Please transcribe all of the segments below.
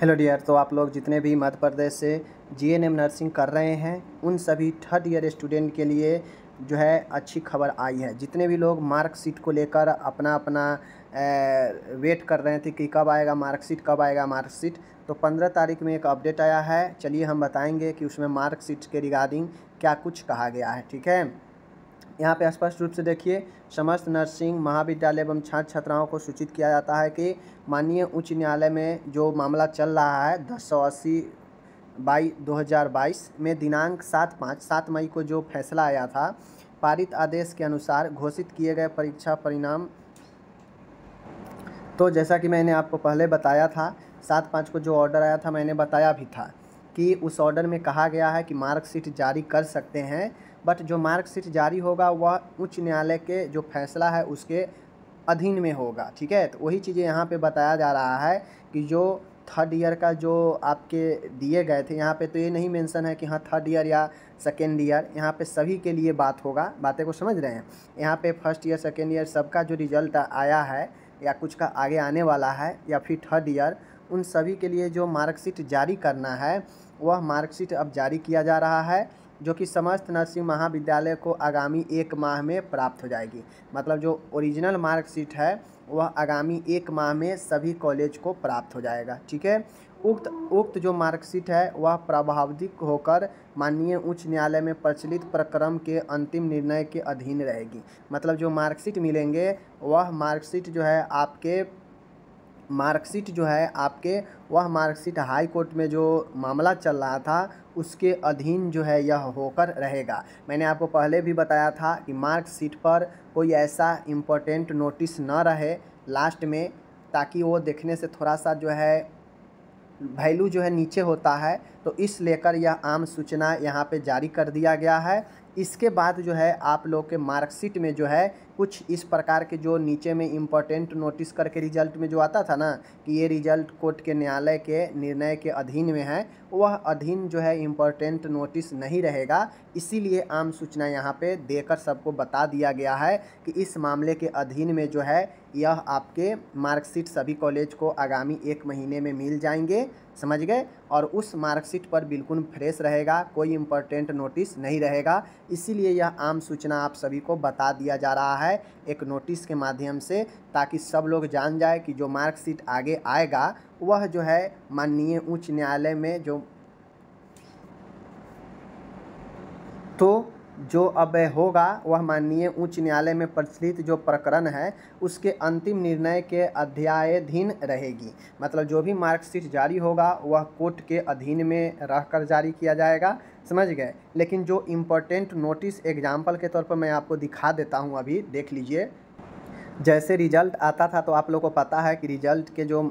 hello dear तो आप लोग जितने भी मध्य प्रदेश से जीएनएम नर्सिंग कर रहे हैं उन सभी थर्ड ईयर स्टूडेंट के लिए जो है अच्छी खबर आई है जितने भी लोग मार्कशीट को लेकर अपना अपना ए, वेट कर रहे थे कि कब आएगा मार्कशीट कब आएगा मार्कशीट तो पंद्रह तारीख में एक अपडेट आया है चलिए हम बताएंगे कि उसमें मार्कशीट के रिगार्डिंग क्या कुछ कहा गया है ठीक है यहाँ पे स्पष्ट रूप से देखिए समस्त नर्सिंग महाविद्यालय एवं छात्र छात्राओं को सूचित किया जाता है कि माननीय उच्च न्यायालय में जो मामला चल रहा है दस सौ अस्सी बाई दो में दिनांक सात पाँच सात मई को जो फैसला आया था पारित आदेश के अनुसार घोषित किए गए परीक्षा परिणाम तो जैसा कि मैंने आपको पहले बताया था सात पाँच को जो ऑर्डर आया था मैंने बताया भी था कि उस ऑर्डर में कहा गया है कि मार्कशीट जारी कर सकते हैं बट जो मार्कशीट जारी होगा वह उच्च न्यायालय के जो फैसला है उसके अधीन में होगा ठीक है तो वही चीज़ें यहाँ पे बताया जा रहा है कि जो थर्ड ईयर का जो आपके दिए गए थे यहाँ पे तो ये नहीं मेंशन है कि हाँ थर्ड ईयर या सेकेंड ईयर यहाँ पे सभी के लिए बात होगा बातें को समझ रहे हैं यहाँ पे फर्स्ट ईयर सेकेंड ईयर सबका जो रिजल्ट आया है या कुछ का आगे आने वाला है या फिर थर्ड ईयर उन सभी के लिए जो मार्कशीट जारी करना है वह मार्कशीट अब जारी किया जा रहा है जो कि समस्त नर्सिंग महाविद्यालय को आगामी एक माह में प्राप्त हो जाएगी मतलब जो ओरिजिनल मार्कशीट है वह आगामी एक माह में सभी कॉलेज को प्राप्त हो जाएगा ठीक है उक्त उक्त जो मार्कशीट है वह प्रभाविक होकर माननीय उच्च न्यायालय में प्रचलित प्रक्रम के अंतिम निर्णय के अधीन रहेगी मतलब जो मार्कशीट मिलेंगे वह मार्कशीट जो है आपके मार्कशीट जो है आपके वह मार्कशीट हाई कोर्ट में जो मामला चल रहा था उसके अधीन जो है यह होकर रहेगा मैंने आपको पहले भी बताया था कि मार्कशीट पर कोई ऐसा इम्पोर्टेंट नोटिस न रहे लास्ट में ताकि वो देखने से थोड़ा सा जो है वैल्यू जो है नीचे होता है तो इस लेकर यह आम सूचना यहाँ पे जारी कर दिया गया है इसके बाद जो है आप लोग के मार्कशीट में जो है कुछ इस प्रकार के जो नीचे में इम्पोर्टेंट नोटिस करके रिजल्ट में जो आता था ना कि ये रिजल्ट कोर्ट के न्यायालय के निर्णय के अधीन में है वह अधीन जो है इम्पोर्टेंट नोटिस नहीं रहेगा इसीलिए आम सूचना यहाँ पे देकर सबको बता दिया गया है कि इस मामले के अधीन में जो है यह आपके मार्कशीट सभी कॉलेज को आगामी एक महीने में मिल जाएंगे समझ गए और उस मार्कशीट पर बिल्कुल फ्रेश रहेगा कोई इम्पोर्टेंट नोटिस नहीं रहेगा इसीलिए यह आम सूचना आप सभी को बता दिया जा रहा है एक नोटिस के माध्यम से ताकि सब लोग जान जाए कि जो मार्कशीट आगे आएगा वह जो है माननीय उच्च न्यायालय में जो तो जो अब होगा वह माननीय उच्च न्यायालय में प्रचलित जो प्रकरण है उसके अंतिम निर्णय के अध्यायाधीन रहेगी मतलब जो भी मार्कशीट जारी होगा वह कोर्ट के अधीन में रहकर जारी किया जाएगा समझ गए लेकिन जो इम्पोर्टेंट नोटिस एग्जाम्पल के तौर पर मैं आपको दिखा देता हूँ अभी देख लीजिए जैसे रिजल्ट आता था तो आप लोग को पता है कि रिजल्ट के जो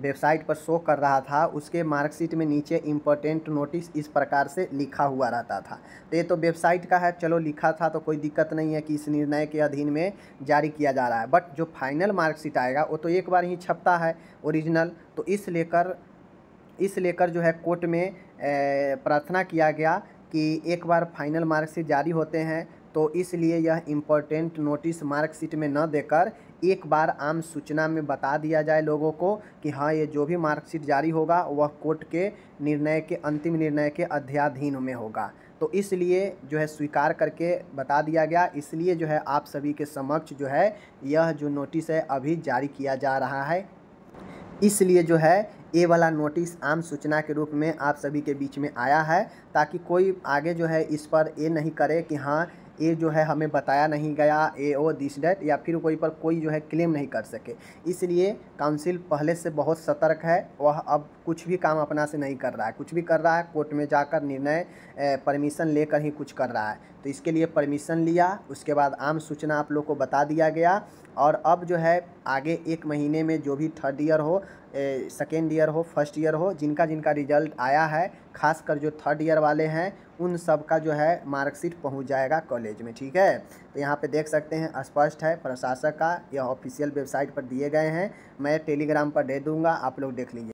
वेबसाइट पर शो कर रहा था उसके मार्कशीट में नीचे इम्पोर्टेंट नोटिस इस प्रकार से लिखा हुआ रहता था तो ये तो वेबसाइट का है चलो लिखा था तो कोई दिक्कत नहीं है कि इस निर्णय के अधीन में जारी किया जा रहा है बट जो फाइनल मार्कशीट आएगा वो तो एक बार ही छपता है ओरिजिनल तो इस लेकर इस लेकर जो है कोर्ट में प्रार्थना किया गया कि एक बार फाइनल मार्कशीट जारी होते हैं तो इसलिए यह इम्पोर्टेंट नोटिस मार्कशीट में न देकर एक बार आम सूचना में बता दिया जाए लोगों को कि हाँ ये जो भी मार्कशीट जारी होगा वह कोर्ट के निर्णय के अंतिम निर्णय के अध्याधीन में होगा तो इसलिए जो है स्वीकार करके बता दिया गया इसलिए जो है आप सभी के समक्ष जो है यह जो नोटिस है अभी जारी किया जा रहा है इसलिए जो है ये वाला नोटिस आम सूचना के रूप में आप सभी के बीच में आया है ताकि कोई आगे जो है इस पर ये नहीं करे कि हाँ ये जो है हमें बताया नहीं गया ए ओ दिस डेट या फिर कोई पर कोई जो है क्लेम नहीं कर सके इसलिए काउंसिल पहले से बहुत सतर्क है वह अब कुछ भी काम अपना से नहीं कर रहा है कुछ भी कर रहा है कोर्ट में जाकर निर्णय परमिशन लेकर ही कुछ कर रहा है तो इसके लिए परमिशन लिया उसके बाद आम सूचना आप लोग को बता दिया गया और अब जो है आगे एक महीने में जो भी थर्ड ईयर हो सेकेंड ईयर हो फर्स्ट ईयर हो जिनका जिनका रिजल्ट आया है खासकर जो थर्ड ईयर वाले हैं उन सब का जो है मार्कशीट पहुंच जाएगा कॉलेज में ठीक है तो यहाँ पे देख सकते हैं स्पष्ट है प्रशासक का यह ऑफिशियल वेबसाइट पर दिए गए हैं मैं टेलीग्राम पर दे दूँगा आप लोग देख लीजिए